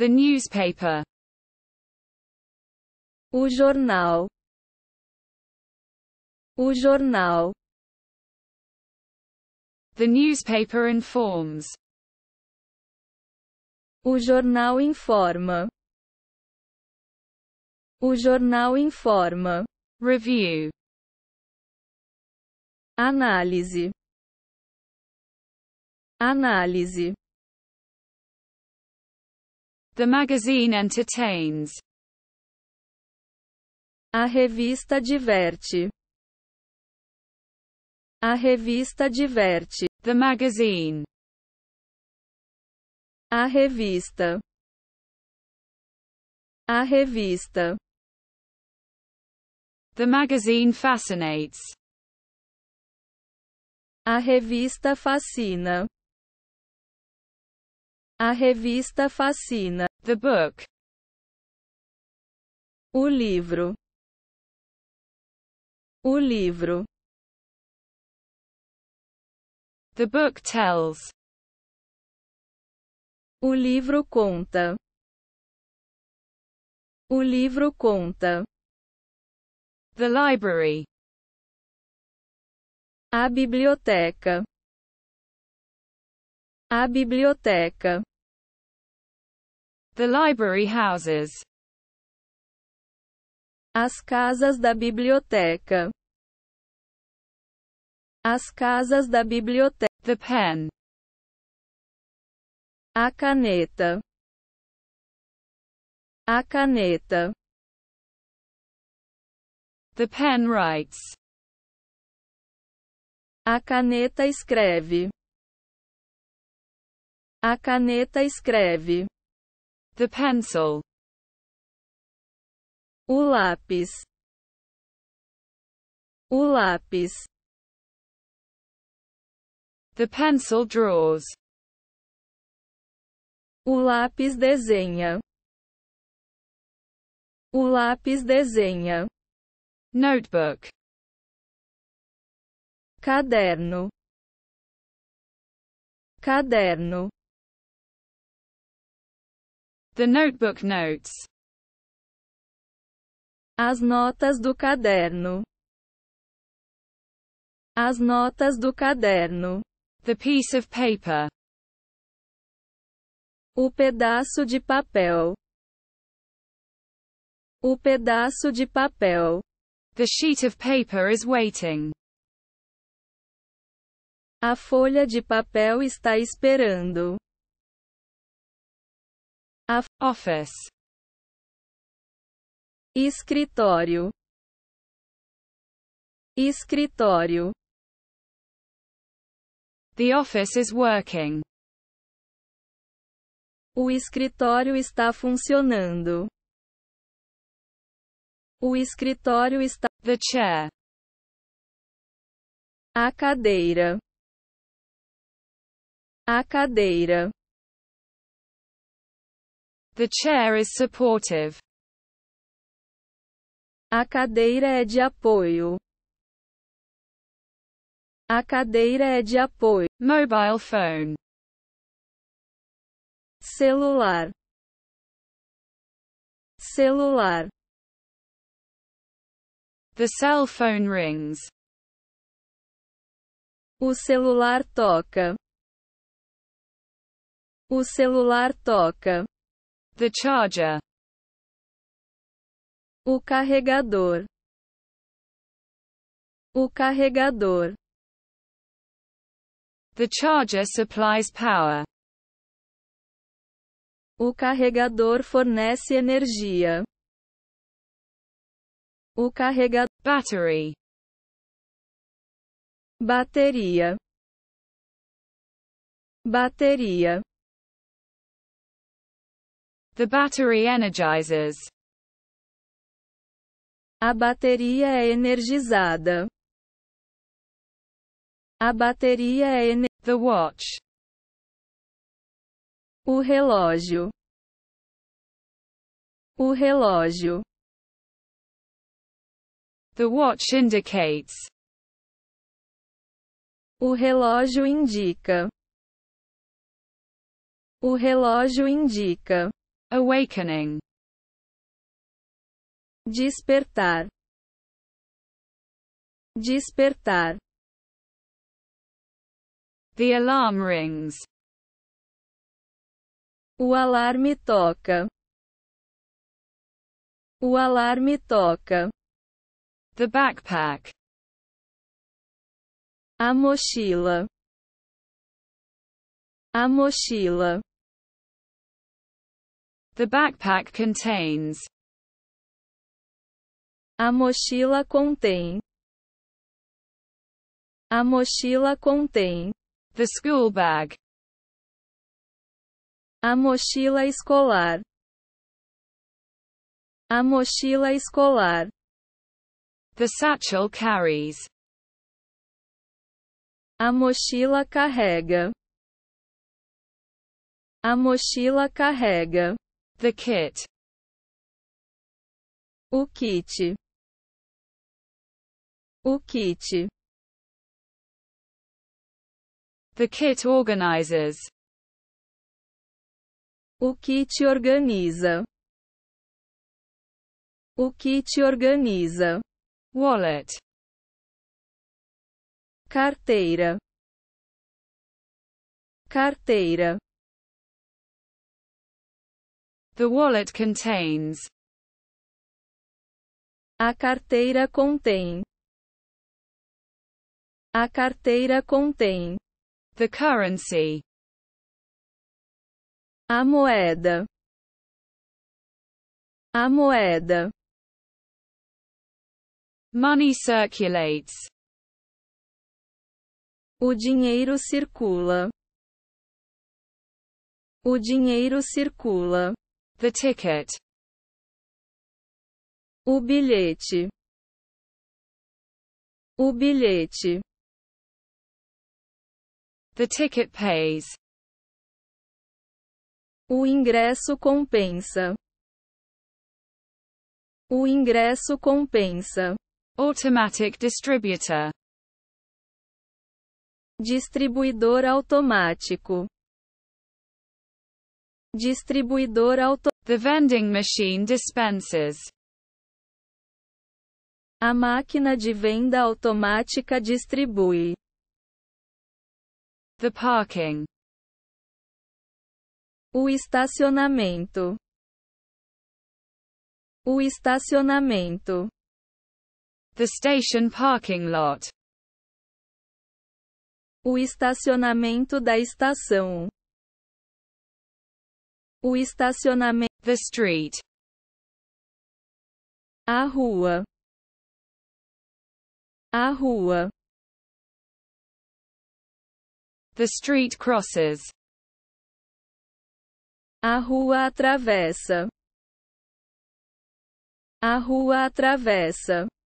The newspaper. O jornal. O jornal. The newspaper informs. O jornal informa. O jornal informa. Review. Análise. Análise. The magazine entertains. A revista diverte. A revista diverte. The magazine. A revista. A revista. The magazine fascinates. A revista fascina. A revista fascina. The book. O livro. O livro. The book tells. O livro conta. O livro conta. The library. A biblioteca. A biblioteca. The library houses As casas da biblioteca. As casas da biblioteca. The pen. A caneta. A caneta. The pen writes. A caneta escreve. A caneta escreve the pencil o lápis o lápis the pencil draws o lápis desenha o lápis desenha notebook caderno caderno The notebook notes. As notas do caderno. As notas do caderno. The piece of paper. O pedaço de papel. O pedaço de papel. The sheet of paper is waiting. A folha de papel está esperando of, office, escritório, escritório. The office is working. O escritório está funcionando. O escritório está. The chair. A cadeira. A cadeira. The chair is supportive. A cadeira é de apoio. A cadeira é de apoio. Mobile phone. Celular. Celular. The cell phone rings. O celular toca. O celular toca. The charger. O carregador. O carregador. The charger supplies power. O carregador fornece energia. O carregador. Battery. Bateria. Bateria. The battery energizes. A bateria é energizada. A bateria é ener The watch. O relógio. O relógio. The watch indicates. O relógio indica. O relógio indica awakening despertar despertar the alarm rings o alarme toca o alarme toca the backpack a mochila a mochila The backpack contains. A mochila contém. A mochila contém. The school bag. A mochila escolar. A mochila escolar. The satchel carries. A mochila carrega. A mochila carrega. The kit. O kit. O kit. The kit organizes. O kit organiza. O kit organiza. Wallet. Carteira. Carteira. The wallet contains. A carteira contém. A carteira contém. The currency. A moeda. A moeda. Money circulates. O dinheiro circula. O dinheiro circula. The ticket. O bilhete. O bilhete. The ticket pays. O ingresso compensa. O ingresso compensa. Automatic distributor. Distribuidor automático. Distribuidor automático. The vending machine dispenses. A máquina de venda automática distribui. The parking. O estacionamento. O estacionamento. The station parking lot. O estacionamento da estação. O estacionamento The street. A rua. A rua. The street crosses. A rua atravessa. A rua atravessa.